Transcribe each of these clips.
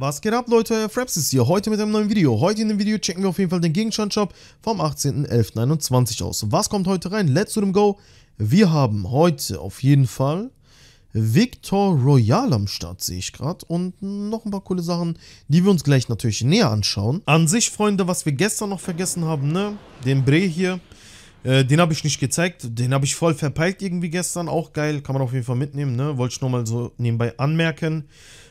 Was geht ab Leute, Fraps ist hier, heute mit einem neuen Video. Heute in dem Video checken wir auf jeden Fall den Gegenstandshop vom 18.11.21 aus. Was kommt heute rein? Let's do them go. Wir haben heute auf jeden Fall Victor Royal am Start, sehe ich gerade. Und noch ein paar coole Sachen, die wir uns gleich natürlich näher anschauen. An sich, Freunde, was wir gestern noch vergessen haben, ne? Den Bre hier. Äh, den habe ich nicht gezeigt, den habe ich voll verpeilt irgendwie gestern, auch geil, kann man auf jeden Fall mitnehmen, ne? Wollte ich nur mal so nebenbei anmerken.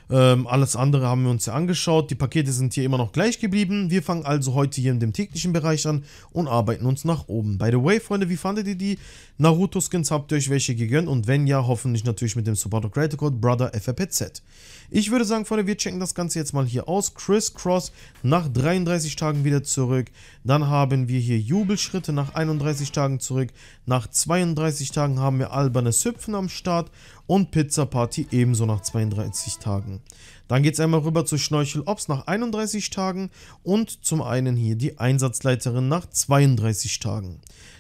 Ähm, alles andere haben wir uns ja angeschaut. Die Pakete sind hier immer noch gleich geblieben. Wir fangen also heute hier in dem täglichen Bereich an und arbeiten uns nach oben. By the way, Freunde, wie fandet ihr die Naruto-Skins? Habt ihr euch welche gegönnt? Und wenn ja, hoffentlich natürlich mit dem Supporter Creator Code BROTHERFRPZ. Ich würde sagen, Freunde, wir checken das Ganze jetzt mal hier aus. Chris Cross nach 33 Tagen wieder zurück. Dann haben wir hier Jubelschritte nach 31 Tagen zurück. Nach 32 Tagen haben wir albernes Hüpfen am Start und Pizza Party ebenso nach 32 Tagen. Dann geht es einmal rüber zu Schnorchel-Ops nach 31 Tagen und zum einen hier die Einsatzleiterin nach 32 Tagen.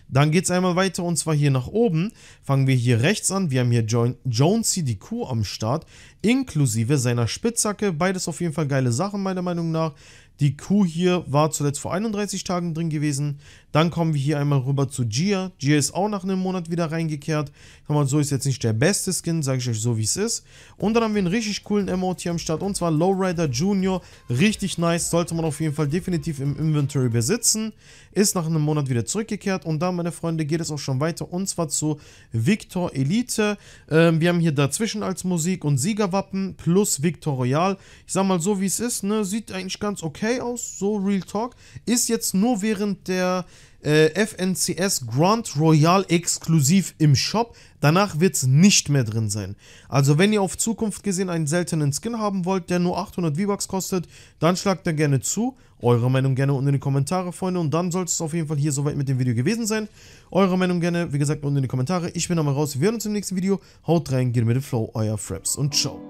Dann geht es einmal weiter und zwar hier nach oben. Fangen wir hier rechts an. Wir haben hier jo Jonesy, die Kuh am Start, inklusive seiner Spitzhacke. Beides auf jeden Fall geile Sachen meiner Meinung nach. Die Kuh hier war zuletzt vor 31 Tagen drin gewesen. Dann kommen wir hier einmal rüber zu Gia. Gia ist auch nach einem Monat wieder reingekehrt. Kann man so, ist jetzt nicht der beste Skin, sage ich euch so, wie es ist. Und dann haben wir einen richtig coolen Emote hier am Start und zwar Lowrider Junior. Richtig nice, sollte man auf jeden Fall definitiv im Inventory besitzen. Ist nach einem Monat wieder zurückgekehrt und da, meine Freunde, geht es auch schon weiter und zwar zu Victor Elite. Ähm, wir haben hier dazwischen als Musik und Siegerwappen plus Victor Royal. Ich sag mal so, wie es ist, ne? sieht eigentlich ganz okay aus, so Real Talk. Ist jetzt nur während der äh, FNCS Grand Royal exklusiv im Shop. Danach wird es nicht mehr drin sein. Also wenn ihr auf Zukunft gesehen einen seltenen Skin haben wollt, der nur 800 V-Bucks kostet, dann schlagt da gerne zu. Eure Meinung gerne unten in die Kommentare, Freunde. Und dann soll es auf jeden Fall hier soweit mit dem Video gewesen sein. Eure Meinung gerne, wie gesagt, unten in die Kommentare. Ich bin nochmal raus. Wir hören uns im nächsten Video. Haut rein, geht mit dem Flow, euer Fraps und ciao.